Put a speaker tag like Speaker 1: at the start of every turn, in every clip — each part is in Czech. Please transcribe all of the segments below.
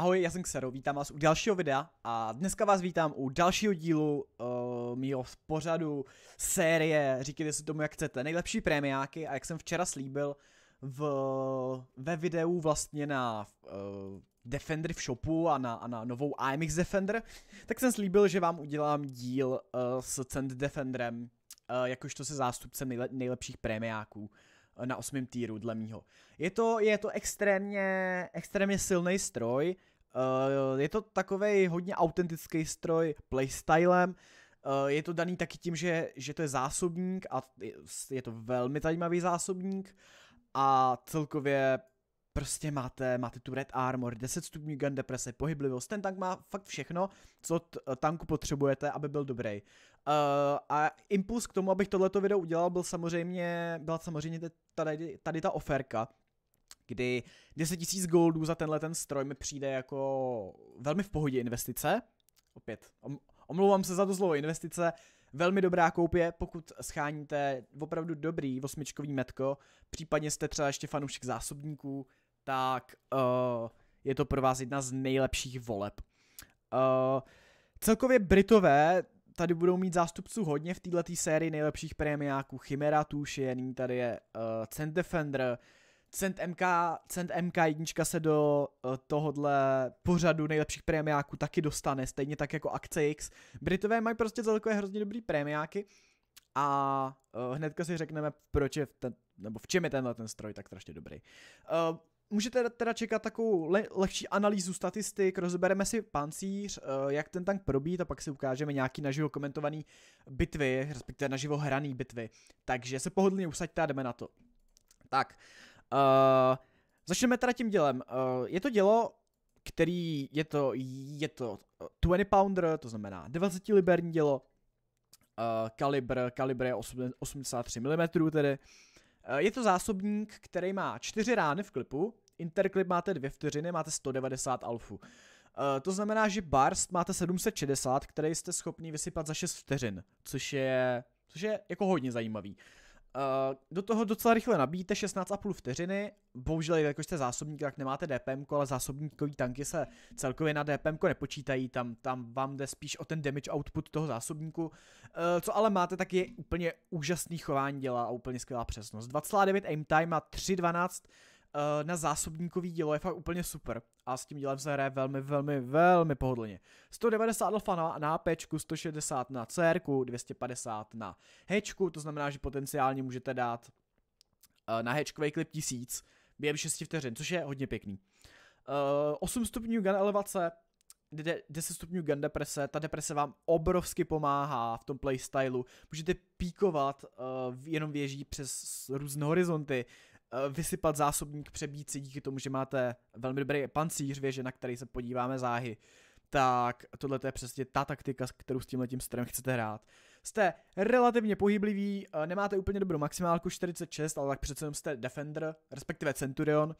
Speaker 1: Ahoj, já jsem Xero, vítám vás u dalšího videa a dneska vás vítám u dalšího dílu uh, mýho pořadu série, říkejte si tomu jak chcete, nejlepší prémiáky a jak jsem včera slíbil v, ve videu vlastně na uh, Defender v shopu a na, a na novou AMX Defender, tak jsem slíbil, že vám udělám díl uh, s Cent Defenderem, uh, jakožto se zástupcem nejle, nejlepších prémiáků na osmém týru dle mýho. Je to, je to extrémně, extrémně silný stroj, uh, Eh, je to takový hodně autentický stroj playstylem, eh, je to daný taky tím, že, že to je zásobník a je to velmi zajímavý zásobník a celkově prostě máte, máte tu Red Armor, 10 stupňů gun deprese, pohyblivost, ten tank má fakt všechno, co t- eh, tanku potřebujete, aby byl dobrý. Uh, a impuls k tomu, abych tohleto video udělal, byl samozřejmě, byla samozřejmě tady, tady ta oferka, kdy 10 000 goldů za tenhle ten stroj mi přijde jako velmi v pohodě investice. Opět, omlouvám se za to slovo investice, velmi dobrá koupě, pokud scháníte opravdu dobrý osmičkový metko, případně jste třeba ještě fanoušek zásobníků, tak uh, je to pro vás jedna z nejlepších voleb. Uh, celkově Britové tady budou mít zástupců hodně v této sérii nejlepších premiáků. Chimera tuž je, nyní tady je uh, Cent Defender, Cent MK, Cent mk jednička se do eh, tohodle pořadu nejlepších premiáků taky dostane, stejně tak jako Akce X. Britové mají prostě celkově hrozně dobrý premiáky a uh, hnedka si řekneme, proč je ten, nebo v čem je tenhle ten stroj tak strašně dobrý. Uh, můžete teda čekat takovou le- lehčí analýzu statistik, rozebereme si pancíř, uh, jak ten tank probít a pak si ukážeme nějaký naživo komentovaný bitvy, respektive naživo hraný bitvy. Takže se pohodlně usaďte a jdeme na to. Tak, Uh, začneme teda tím dělem. Uh, je to dělo, který je to, je to 20 eh, pounder, to znamená 20 liberní dělo, uh, kalibr, kalibr je 8, 83 mm tedy. Uh, je to zásobník, který má 4 rány v klipu, interklip máte 2 vteřiny, máte 190 alfu. Uh, to znamená, že barst máte 760, který jste schopni vysypat za 6 vteřin, což je, což je jako hodně zajímavý. Uh, Uh, do toho docela rychle nabíjíte 16,5 vteřiny, bohužel jako jste zásobník, tak nemáte DPM, ale zásobníkový tanky se celkově na DPM nepočítají, tam, tam vám jde spíš o ten damage output toho zásobníku. Uh, co ale máte, tak je úplně úžasný chování děla a úplně skvělá přesnost. 2,9 aim time a 3,12 uh, na zásobníkový dílo je fakt úplně super a s tím dílem se hraje velmi, velmi, velmi pohodlně. 190 alfa na, na AP, 160 na CR, 250 na H, to znamená, že potenciálně můžete dát uh, na H klip 1000 během 6 vteřin, což je hodně pěkný. Uh, eh, 8 stupňů gun elevace, 10 stupňů gun deprese, ta deprese vám obrovsky pomáhá v tom playstylu, můžete píkovat uh, jenom věží přes různé horizonty, Eh, vysypat zásobník, přebíci díky tomu, že máte velmi dobrý pancíř věže, na který se podíváme záhy, tak tohle je přesně ta taktika, kterou s tímhle tím strem chcete hrát. Jste relativně pohybliví, eh, nemáte úplně dobrou maximálku 46, ale tak přece jenom jste Defender, respektive Centurion,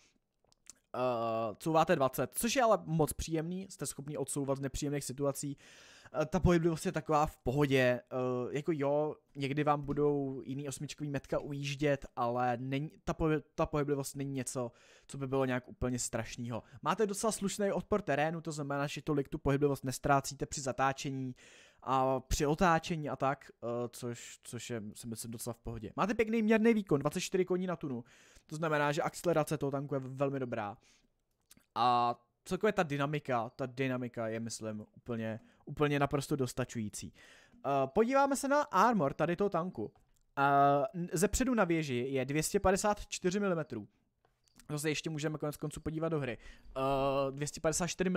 Speaker 1: Uh, couváte 20, což je ale moc příjemný, jste schopni odsouvat z nepříjemných situací. Uh, Eh, ta pohyblivost je taková v pohodě, uh, jako jo, někdy vám budou jiný osmičkový metka ujíždět, ale není, ta, po, ta pohyblivost není něco, co by bylo nějak úplně strašného. Máte docela slušný odpor terénu, to znamená, že tolik tu pohyblivost nestrácíte při zatáčení a při otáčení a tak, uh, což, což je, si myslím, docela v pohodě. Máte pěkný měrný výkon, 24 koní na tunu, to znamená, že akcelerace toho tanku je velmi dobrá. A celkově ta dynamika, ta dynamika je, myslím, úplně, úplně naprosto dostačující. Uh, podíváme se na armor tady toho tanku. Uh, ze předu na věži je 254 mm. To se ještě můžeme konec konců podívat do hry. Uh, 254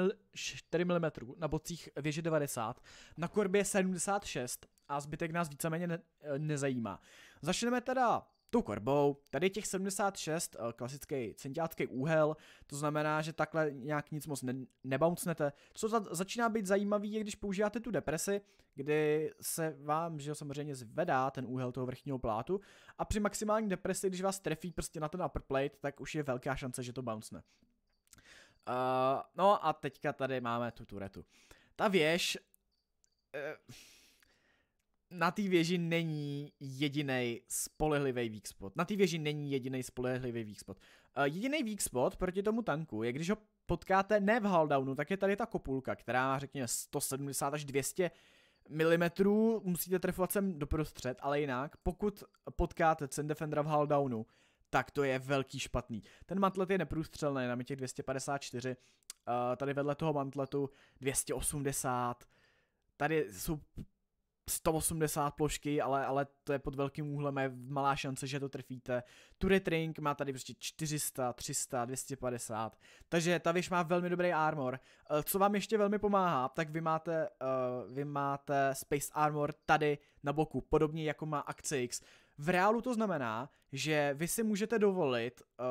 Speaker 1: mm na bocích věže 90, na korbě 76 a zbytek nás víceméně ne, nezajímá. Začneme teda tou korbou. Tady je těch 76, eh, klasický centiátský úhel, to znamená, že takhle nějak nic moc ne- nebouncnete. Co za- začíná být zajímavý, je když používáte tu depresi, kdy se vám, že samozřejmě zvedá ten úhel toho vrchního plátu a při maximální depresi, když vás trefí prostě na ten upper plate, tak už je velká šance, že to bouncne. Uh, no a teďka tady máme tu turetu. Ta věž... Uh, na té věži není jediný spolehlivý weak spot. Na té věži není jediný spolehlivý weak spot. Uh, eh, jediný weak spot proti tomu tanku je, když ho potkáte ne v Haldownu, tak je tady ta kopulka, která má řekněme 170 až 200 mm, musíte trefovat sem doprostřed, ale jinak, pokud potkáte Cen Defendera v Haldownu, tak to je velký špatný. Ten mantlet je neprůstřelný, na těch 254, uh, eh, tady vedle toho mantletu 280, tady jsou 180 plošky, ale, ale to je pod velkým úhlem, je malá šance, že to trefíte. Trink má tady prostě 400, 300, 250, takže ta věž má velmi dobrý armor. Eh, co vám ještě velmi pomáhá, tak vy máte, uh, vy máte Space Armor tady na boku, podobně jako má Akce X. V reálu to znamená, že vy si můžete dovolit, uh,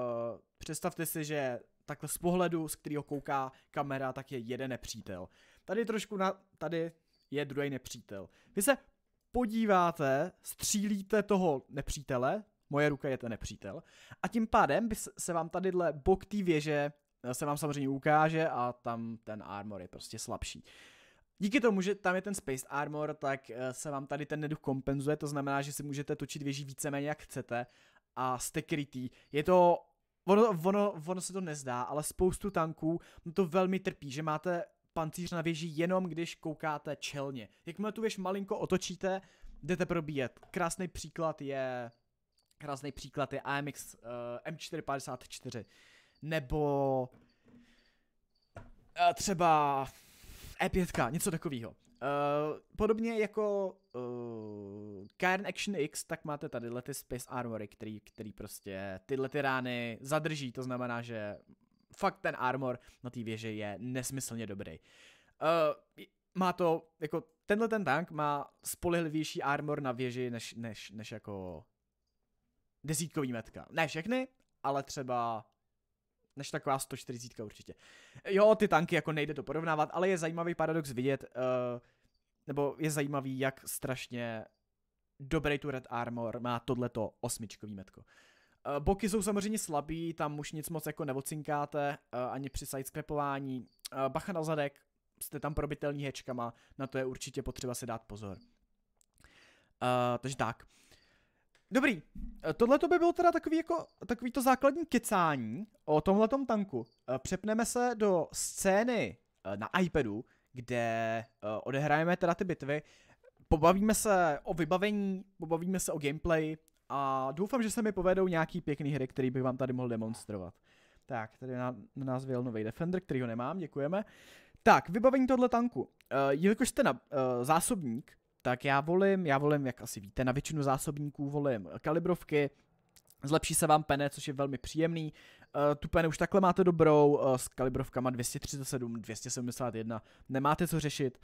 Speaker 1: představte si, že takhle z pohledu, z kterého kouká kamera, tak je jeden nepřítel. Tady trošku na, tady je druhý nepřítel. Vy se podíváte, střílíte toho nepřítele, moje ruka je ten nepřítel, a tím pádem by se vám tadyhle bok té věže eh, se vám samozřejmě ukáže a tam ten armor je prostě slabší. Díky tomu, že tam je ten Space Armor, tak eh, se vám tady ten neduch kompenzuje, to znamená, že si můžete točit věží víceméně jak chcete a jste krytý. Je to Ono, ono, ono se to nezdá, ale spoustu tanků no to velmi trpí, že máte pancíř na věži jenom, když koukáte čelně. Jakmile tu věž malinko otočíte, jdete probíjet. Krásný příklad je krásný příklad je AMX uh, M454 nebo uh, třeba E5, něco takového. Uh, eh, podobně jako uh, eh, Cairn Action X, tak máte tady ty Space Armory, který, který prostě tyhle ty rány zadrží, to znamená, že fakt ten armor na té věži je nesmyslně dobrý. Uh, má to, jako tenhle ten tank má spolehlivější armor na věži než, než, než jako desítkový metka. Ne všechny, ale třeba než taková 140 určitě. Jo, ty tanky jako nejde to porovnávat, ale je zajímavý paradox vidět, uh, nebo je zajímavý, jak strašně dobrý tu Red Armor má tohleto osmičkový metko. Eh, boky jsou samozřejmě slabý, tam už nic moc jako nevocinkáte, eh, ani při sidescrapování. Eh, bacha na zadek, jste tam probitelní hečkama, na to je určitě potřeba si dát pozor. Uh, takže tak. Dobrý, tohle to by bylo teda takový, jako, takový to základní kecání o tomhletom tanku. Přepneme se do scény na iPadu, kde odehrajeme teda ty bitvy. Pobavíme se o vybavení, pobavíme se o gameplay, a doufám, že se mi povedou nějaký pěkný hry, který bych vám tady mohl demonstrovat. Tak, tady na, na nás vyjel nový Defender, který ho nemám, děkujeme. Tak, vybavení tohle tanku. Uh, jelikož jste na uh, zásobník, tak já volím, já volím, jak asi víte, na většinu zásobníků volím kalibrovky, Zlepší se vám pene, což je velmi příjemný. Uh, tu pene už takhle máte dobrou, uh, s kalibrovkama 237, 271, nemáte co řešit.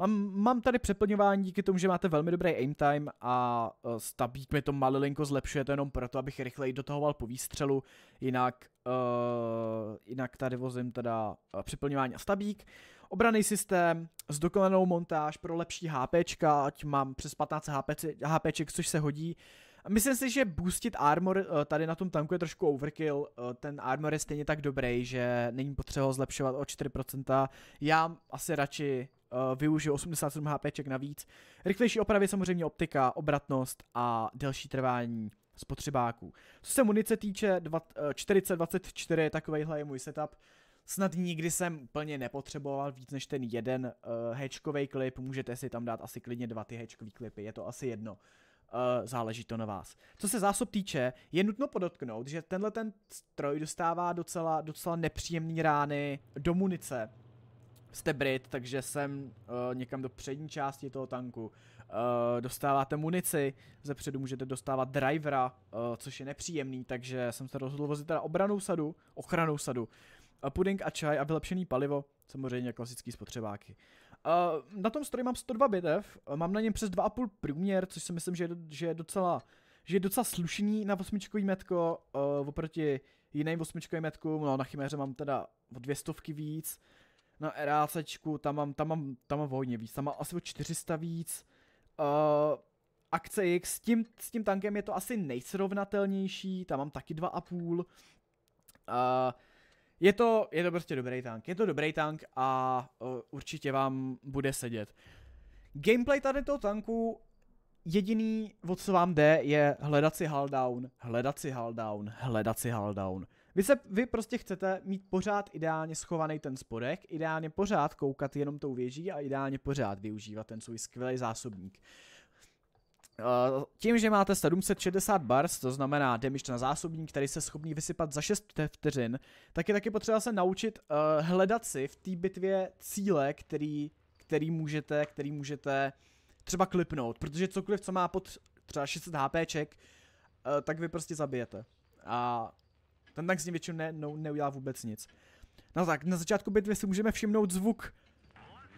Speaker 1: Mám, mám tady přeplňování díky tomu, že máte velmi dobrý aim time a uh, eh, stabík mi to malilinko zlepšuje, to jenom proto, abych rychleji dotahoval po výstřelu, jinak, uh, jinak tady vozím teda uh, přeplňování a stabík. Obraný systém, zdokonanou montáž pro lepší HPčka, ať mám přes 15 HP, HPček, což se hodí. Myslím si, že boostit armor tady na tom tanku je trošku overkill. Ten armor je stejně tak dobrý, že není potřeba ho zlepšovat o 4%. Já asi radši uh, eh, využiju 87 HPček navíc. Rychlejší opravy samozřejmě optika, obratnost a delší trvání spotřebáků. Co se munice týče, 4024 eh, takovejhle je můj setup. Snad nikdy jsem plně nepotřeboval víc než ten jeden uh, eh, hečkový klip, můžete si tam dát asi klidně dva ty hečkový klipy, je to asi jedno. Uh, záleží to na vás. Co se zásob týče, je nutno podotknout, že tenhle ten stroj dostává docela, docela nepříjemný rány do munice, jste Brit, takže sem uh, eh, někam do přední části toho tanku. Uh, dostáváte munici, ze předu můžete dostávat drivera, uh, což je nepříjemný, takže jsem se rozhodl vozit teda obranou sadu, ochranou sadu. Uh, puding a čaj a vylepšený palivo, samozřejmě klasický spotřebáky. Uh, na tom stroji mám 102 bitev, mám na něm přes 2,5 průměr, což si myslím, že je, že je docela že je docela slušný na osmičkový metko uh, oproti jiným osmičkovým metkům, no na chyméře mám teda o dvě stovky víc, na RACčku, tam mám, tam mám, tam mám hodně víc, tam mám asi o 400 víc. Uh, Akce X, s tím, s tím tankem je to asi nejsrovnatelnější, tam mám taky 2,5. Uh, eh, je to, je to prostě dobrý tank, je to dobrý tank a uh, určitě vám bude sedět. Gameplay tady toho tanku, jediný, o co vám jde, je hledat si hull down, hledat si down, hledat si down. Vy, se, vy prostě chcete mít pořád ideálně schovaný ten spodek, ideálně pořád koukat jenom tou věží a ideálně pořád využívat ten svůj skvělý zásobník. Eh, tím, že máte 760 bars, to znamená damage na zásobník, který se schopný vysypat za 6 vteřin, tak je taky potřeba se naučit uh, hledat si v té bitvě cíle, který, který můžete, který můžete třeba klipnout, protože cokoliv, co má pod třeba 600 HPček, uh, eh, tak vy prostě zabijete. A ten tank s ním většinou ne, no, neudělá vůbec nic. No tak, na začátku bitvy si můžeme všimnout zvuk,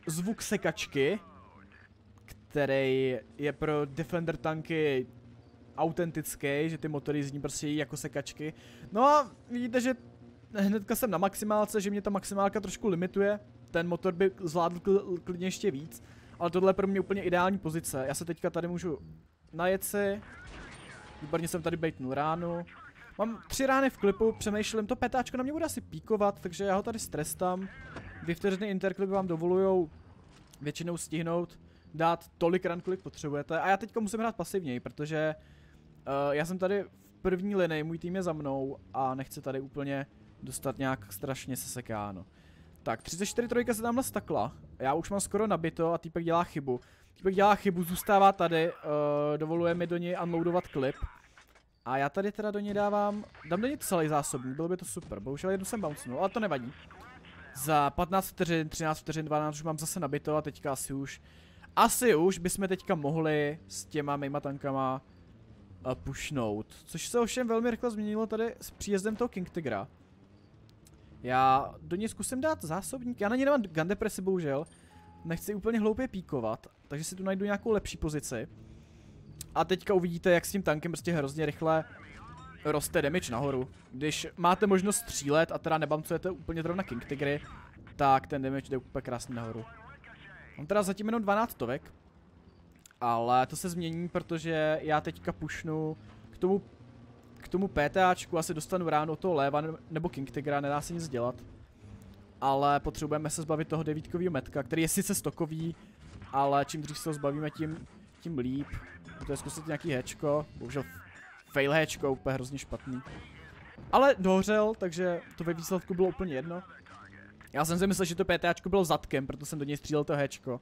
Speaker 1: zvuk sekačky, který je pro Defender tanky autentický, že ty motory zní prostě jako sekačky. No a vidíte, že hnedka jsem na maximálce, že mě ta maximálka trošku limituje. Ten motor by zvládl kl klidně ještě víc. Ale tohle je pro mě úplně ideální pozice. Já se teďka tady můžu najet si. Výborně jsem tady bejtnul ránu. Mám tři rány v klipu, přemýšlím, to petáčko na mě bude asi píkovat, takže já ho tady strestám. Dvě vteřiny interklipy vám dovolujou většinou stihnout, dát tolik ran, kolik potřebujete. A já teďka musím hrát pasivněji, protože uh, já jsem tady v první linii, můj tým je za mnou a nechci tady úplně dostat nějak strašně sesekáno. Tak, 34 trojka se tamhle stakla. Já už mám skoro nabito a týpek dělá chybu. Týpek dělá chybu, zůstává tady, uh, dovoluje mi do něj unloadovat klip. A já tady teda do něj dávám, dám do něj celý zásobní, bylo by to super, bohužel jednu jsem bouncnul, ale to nevadí. Za 15 vteřin, 13 vteřin, 12 už mám zase nabito a teďka asi už, asi už bychom teďka mohli s těma mýma tankama eh, pušnout. pushnout. Což se ovšem velmi rychle změnilo tady s příjezdem toho King Tigra. Já do něj zkusím dát zásobník, já na něj nemám gun depresi bohužel. Nechci úplně hloupě píkovat, takže si tu najdu nějakou lepší pozici. A teďka uvidíte, jak s tím tankem prostě hrozně rychle roste damage nahoru. Když máte možnost střílet a teda nebamcujete úplně zrovna King Tigry, tak ten damage jde úplně krásně nahoru. Mám teda zatím jenom 12 tovek, ale to se změní, protože já teďka pušnu k tomu, k tomu PTAčku, asi dostanu ráno toho Léva nebo King Tigra, nedá se nic dělat. Ale potřebujeme se zbavit toho devítkového metka, který je sice stokový, ale čím dřív se ho zbavíme, tím tím líp. To je zkusit nějaký hečko, bohužel fail hečko, úplně hrozně špatný. Ale dohořel, takže to ve výsledku bylo úplně jedno. Já jsem si myslel, že to PTAčko bylo zadkem, proto jsem do něj střílel to hečko.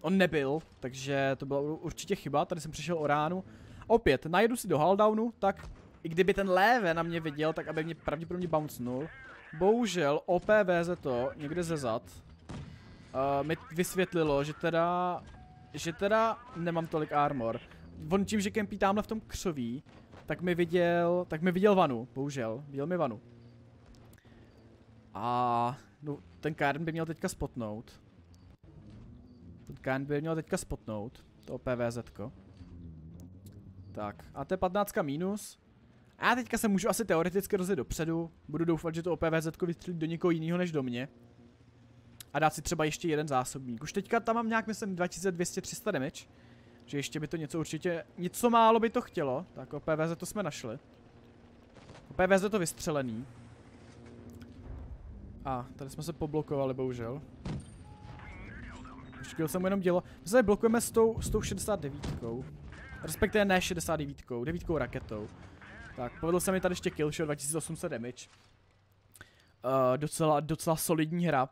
Speaker 1: On nebyl, takže to byla určitě chyba, tady jsem přišel o ránu. Opět, najedu si do haldownu, tak i kdyby ten léve na mě viděl, tak aby mě pravděpodobně bouncnul. Bohužel OPVZ to někde ze zad uh, mi vysvětlilo, že teda že teda nemám tolik armor. On tím, že kempí tamhle v tom křoví, tak mi viděl, tak mi viděl vanu, bohužel, viděl mi vanu. A no, ten Karn by měl teďka spotnout. Ten Karn by měl teďka spotnout, to PVZ. -ko. Tak, a to je 15 minus. A já teďka se můžu asi teoreticky rozjet dopředu. Budu doufat, že to OPVZ vystřelí do někoho jiného než do mě a dát si třeba ještě jeden zásobník. Už teďka tam mám nějak, myslím, 2200-300 damage, že ještě by to něco určitě, něco málo by to chtělo, tak o PVZ to jsme našli. O PVZ to vystřelený. A, tady jsme se poblokovali, bohužel. Škodil jsem mu jenom dělo. My se blokujeme s tou, s tou 69. -kou. Respektive ne 69, -kou, 9 -kou raketou. Tak, povedl se mi tady ještě kill, 2800 damage. Uh, docela, docela solidní hra.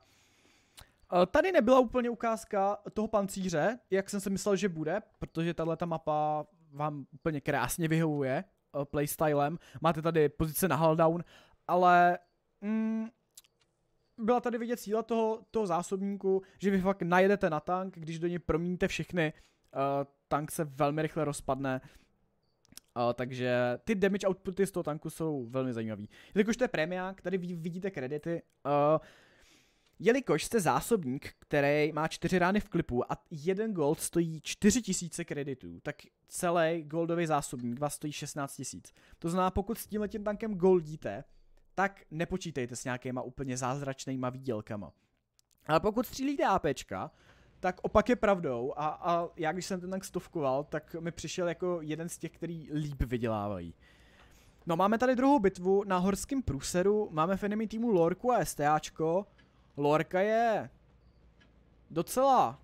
Speaker 1: Eh, tady nebyla úplně ukázka toho pancíře, jak jsem si myslel, že bude, protože tahle mapa vám úplně krásně vyhovuje eh, playstylem. Máte tady pozice na haldown, ale mm, byla tady vidět síla toho, toho zásobníku, že vy fakt najedete na tank, když do něj promíníte všechny, uh, tank se velmi rychle rozpadne. Uh, takže ty damage outputy z toho tanku jsou velmi zajímavý. Jelikož to je premiák, tady vidíte kredity. Uh, Jelikož jste zásobník, který má čtyři rány v klipu a jeden gold stojí 4000 kreditů, tak celý goldový zásobník vás stojí 16 000. To znamená, pokud s tímhletím tankem goldíte, tak nepočítejte s nějakýma úplně zázračnýma výdělkama. Ale pokud střílíte APčka, tak opak je pravdou a, a já když jsem ten tank stovkoval, tak mi přišel jako jeden z těch, který líp vydělávají. No máme tady druhou bitvu na horském průseru, máme v enemy týmu Lorku a STAčko, Lorka je docela...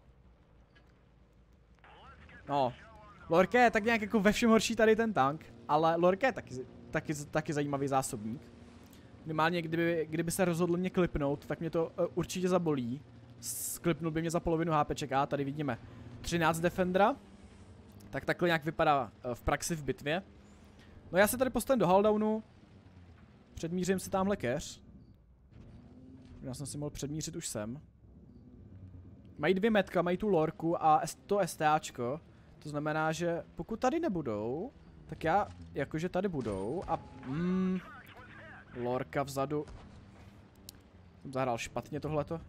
Speaker 1: No, Lorka je tak nějak jako ve všem horší tady ten tank, ale Lorka je taky, taky, taky zajímavý zásobník. Minimálně kdyby, kdyby se rozhodl mě klipnout, tak mě to uh, určitě zabolí. Sklipnul by mě za polovinu HPček a tady vidíme 13 Defendera. Tak takhle nějak vypadá uh, v praxi v bitvě. No já se tady postavím do Haldownu. Předmířím si tamhle keř. Já jsem si mohl předmířit už sem. Mají dvě metka, mají tu lorku a to STAčko. To znamená, že pokud tady nebudou, tak já, jakože tady budou a mm, lorka vzadu. Jsem zahrál špatně tohleto.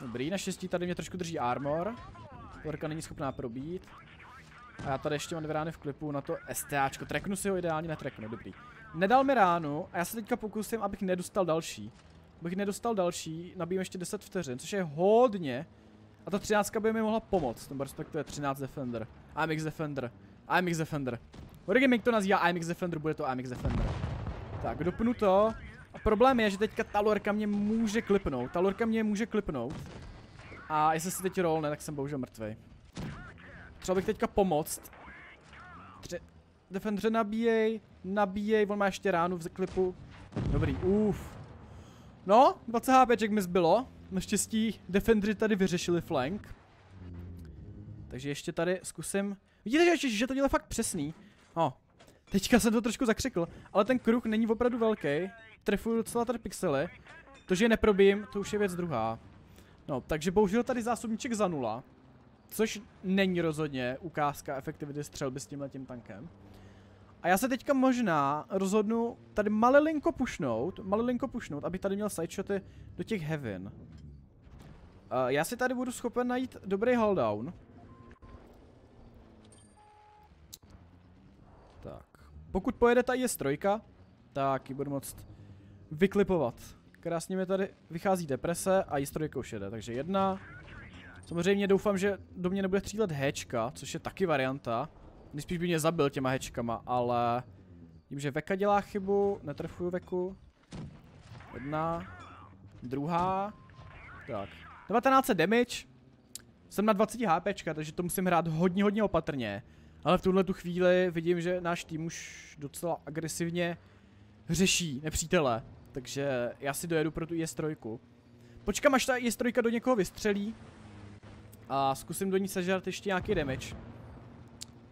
Speaker 1: Dobrý, naštěstí tady mě trošku drží armor. Lorka není schopná probít. A já tady ještě mám dvě rány v klipu na to STAčko. Treknu si ho ideálně, netreknu, dobrý. Nedal mi ránu a já se teďka pokusím, abych nedostal další. Abych nedostal další, nabijím ještě 10 vteřin, což je hodně. A ta 13 by mi mohla pomoct, nebo respektive 13 Defender. AMX Defender. AMX Defender. Origamic to nazývá AMX Defender, bude to AMX Defender. Tak, dopnu to. A problém je, že teďka ta lorka mě může klipnout. Ta lorka mě může klipnout. A jestli se teď rolne, tak jsem bohužel mrtvý. Třeba bych teďka pomoct. Tři... Defendře, nabíjej, nabíjej, on má ještě ránu v klipu. Dobrý, uf. No, 20 HPček mi zbylo. Naštěstí Defendři tady vyřešili flank. Takže ještě tady zkusím... Vidíte, že, že to dělá fakt přesný. No, teďka jsem to trošku zakřikl, ale ten kruh není opravdu velký. Trefuju docela tady pixely. To, že je neprobím, to už je věc druhá. No, takže bohužel tady zásobníček za nula. Což není rozhodně ukázka efektivity střelby s tímhletím tankem. A já se teďka možná rozhodnu tady malilinko pušnout, malilinko pušnout, aby tady měl sideshoty do těch heaven. Uh, já si tady budu schopen najít dobrý holdown. Tak. Pokud pojede ta je strojka, tak ji budu moct vyklipovat. Krásně mi tady vychází deprese a je strojka už jede, takže jedna. Samozřejmě doufám, že do mě nebude střílet hečka, což je taky varianta. Nejspíš by mě zabil těma hečkama, ale... Tím, že Veka dělá chybu, netrfuju Veku. Jedna. Druhá. Tak. 19 damage. Jsem na 20 HP, takže to musím hrát hodně, hodně opatrně. Ale v tuhle tu chvíli vidím, že náš tým už docela agresivně řeší nepřítele. Takže já si dojedu pro tu IS-3. E Počkám, až ta IS-3 e do někoho vystřelí. A zkusím do ní sežrat ještě nějaký damage.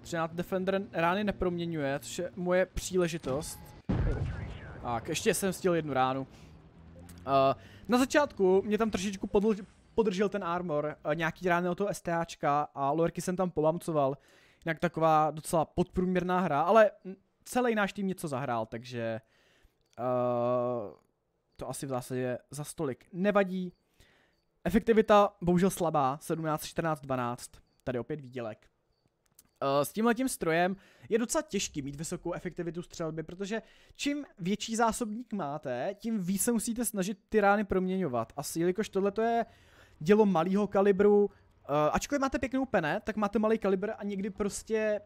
Speaker 1: 13 Defender rány neproměňuje, což je moje příležitost. Tak, ještě jsem stěl jednu ránu. Uh, na začátku mě tam trošičku podl podržel ten armor, uh, nějaký rány od toho STAčka a lowerky jsem tam polamcoval. Jinak taková docela podprůměrná hra, ale celý náš tým něco zahrál, takže uh, to asi v zásadě za stolik nevadí. Efektivita bohužel slabá, 17, 14, 12, tady opět výdělek. Eh, s tím strojem je docela těžký mít vysokou efektivitu střelby, protože čím větší zásobník máte, tím víc se musíte snažit ty rány proměňovat. A jelikož tohle je dělo malého kalibru, uh, ačkoliv máte pěknou pene, tak máte malý kalibr a někdy prostě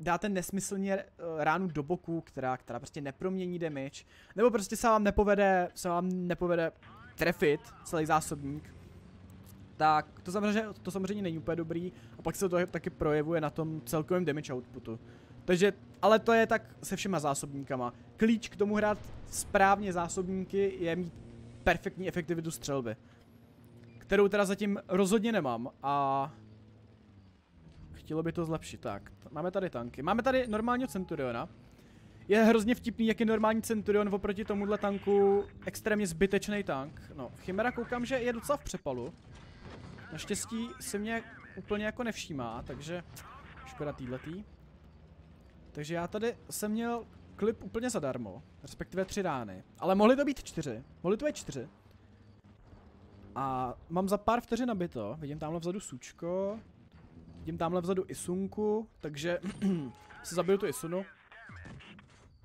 Speaker 1: dáte nesmyslně uh, ránu do boku, která, která prostě nepromění damage, nebo prostě se vám nepovede, se vám nepovede trefit celý zásobník tak to samozřejmě, to samozřejmě není úplně dobrý a pak se to taky projevuje na tom celkovém damage outputu. Takže, ale to je tak se všema zásobníkama. Klíč k tomu hrát správně zásobníky je mít perfektní efektivitu střelby. Kterou teda zatím rozhodně nemám a chtělo by to zlepšit. Tak, máme tady tanky. Máme tady normálního Centuriona. Je hrozně vtipný, jak je normální Centurion oproti tomuhle tanku extrémně zbytečný tank. No, Chimera koukám, že je docela v přepalu. Naštěstí se mě úplně jako nevšímá, takže škoda týhletý. Takže já tady jsem měl klip úplně zadarmo, respektive tři rány. Ale mohly to být čtyři, mohly to být čtyři. A mám za pár vteřin nabito, vidím tamhle vzadu sučko, vidím tamhle vzadu Isunku, takže si zabiju tu Isunu.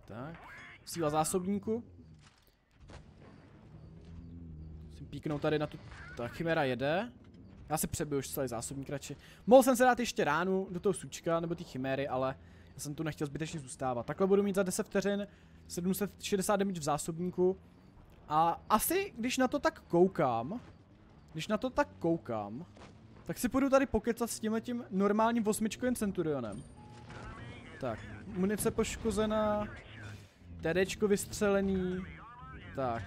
Speaker 1: Tak, síla zásobníku. Musím píknout tady na tu, ta chimera jede. Já se přebiju už celý zásobník radši. Mohl jsem se dát ještě ránu do toho sučka nebo ty chiméry, ale já jsem tu nechtěl zbytečně zůstávat. Takhle budu mít za 10 vteřin 760 damage v zásobníku. A asi, když na to tak koukám, když na to tak koukám, tak si půjdu tady pokecat s tím normálním osmičkovým centurionem. Tak, munice poškozená, TDčko vystřelený, tak,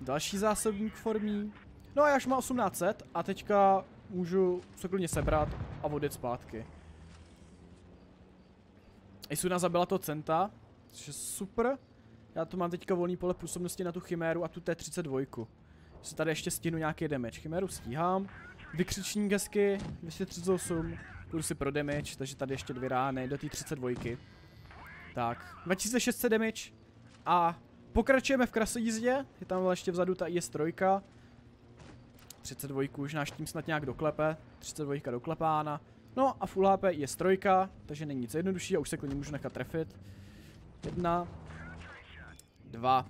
Speaker 1: další zásobník formí, No a já už mám 1800 a teďka můžu se klidně sebrat a odjet zpátky. Isuna zabila to centa, což je super. Já to mám teďka volný pole působnosti na tu chiméru a tu T32. Se tady ještě stínu nějaký damage. Chiméru stíhám. Vykřiční gesky 238. si pro damage, takže tady ještě dvě rány do té 32. Tak, 2600 damage. A pokračujeme v krasojízdě. Je tam ještě vzadu ta IS3. 32 už náš tým snad nějak doklepe. 32 doklepána. No a full HP je strojka, takže není nic jednodušší, a už se klidně můžu nechat trefit. Jedna. Dva.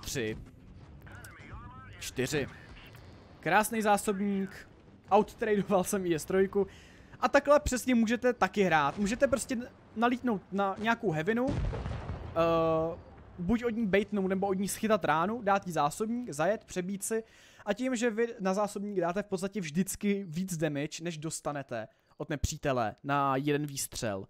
Speaker 1: Tři. Čtyři. Krásný zásobník. Outtradoval jsem je strojku. A takhle přesně můžete taky hrát. Můžete prostě nalítnout na nějakou hevinu. Uh, buď od ní baitnout, nebo od ní schytat ránu, dát jí zásobník, zajet, přebít si a tím, že vy na zásobník dáte v podstatě vždycky víc damage, než dostanete od nepřítele na jeden výstřel,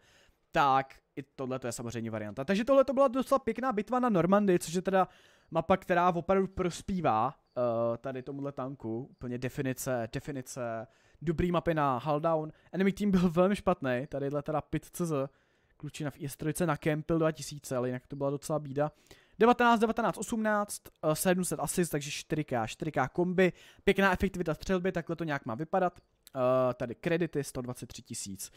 Speaker 1: tak i tohle je samozřejmě varianta. Takže tohle to byla docela pěkná bitva na Normandii, což je teda mapa, která opravdu prospívá uh, tady tomuhle tanku, úplně definice, definice dobrý mapy na Hulldown. Enemy team byl velmi špatný, Tady teda 5 CZ, klučina v IS-3 Campbell 2000, ale jinak to byla docela bída. 19, 19, 18, 700 assist, takže 4K, 4K kombi, pěkná efektivita střelby, takhle to nějak má vypadat. Eh, tady kredity 123 tisíc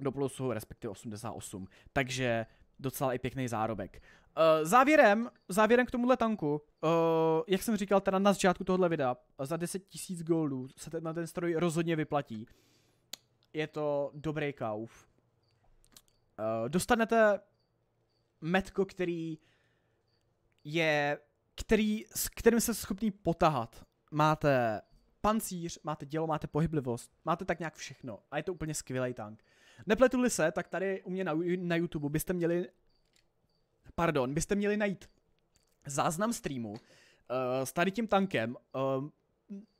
Speaker 1: do plusu, respektive 88. Takže docela i pěkný zárobek. Uh, závěrem, závěrem k tomuhle tanku, uh, jak jsem říkal teda na začátku tohle videa, za 10 000 goldů se ten, na ten stroj rozhodně vyplatí. Je to dobrý kauf. Uh, dostanete metko, který je, který, s kterým se schopný potahat. Máte pancíř, máte dělo, máte pohyblivost, máte tak nějak všechno a je to úplně skvělý tank. Nepletuli se, tak tady u mě na, na YouTube byste měli, pardon, byste měli najít záznam streamu uh, s tady tím tankem. Uh,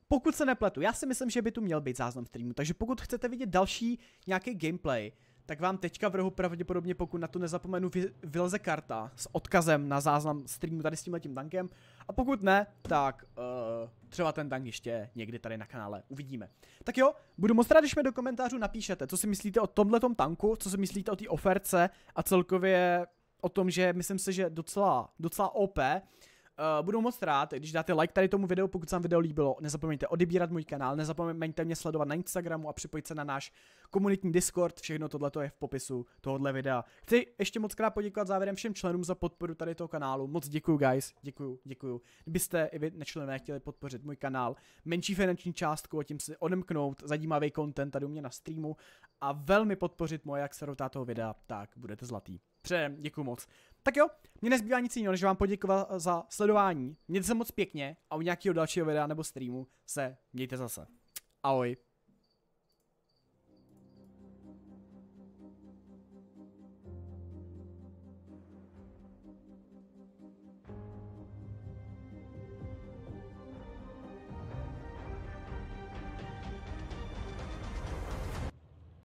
Speaker 1: pokud se nepletu, já si myslím, že by tu měl být záznam streamu, takže pokud chcete vidět další nějaký gameplay, uh, tak vám teďka v rohu pravděpodobně, pokud na to nezapomenu, vy, vyleze karta s odkazem na záznam streamu tady s tímhletím tankem. A pokud ne, tak uh, třeba ten tank ještě někdy tady na kanále uvidíme. Tak jo, budu moc rád, když mi do komentářů napíšete, co si myslíte o tomhletom tanku, co si myslíte o té oferce a celkově o tom, že myslím si, že docela, docela OP. Uh, budu moc rád, když dáte like tady tomu videu, pokud se vám video líbilo. Nezapomeňte odebírat můj kanál, nezapomeňte mě sledovat na Instagramu a připojit se na náš komunitní Discord. Všechno tohle je v popisu tohohle videa. Chci ještě moc krát poděkovat závěrem všem členům za podporu tady toho kanálu. Moc děkuju, guys. Děkuju, děkuju. Kdybyste i vy nečlené chtěli podpořit můj kanál menší finanční částku a tím si odemknout zajímavý content tady u mě na streamu a velmi podpořit moje, jak se rotá toho videa, tak budete zlatý. Přejem, děkuji moc. Tak jo, mě nezbývá nic jiného, než vám poděkovat za sledování. Mějte se moc pěkně a u nějakého dalšího videa nebo streamu se mějte zase. Ahoj.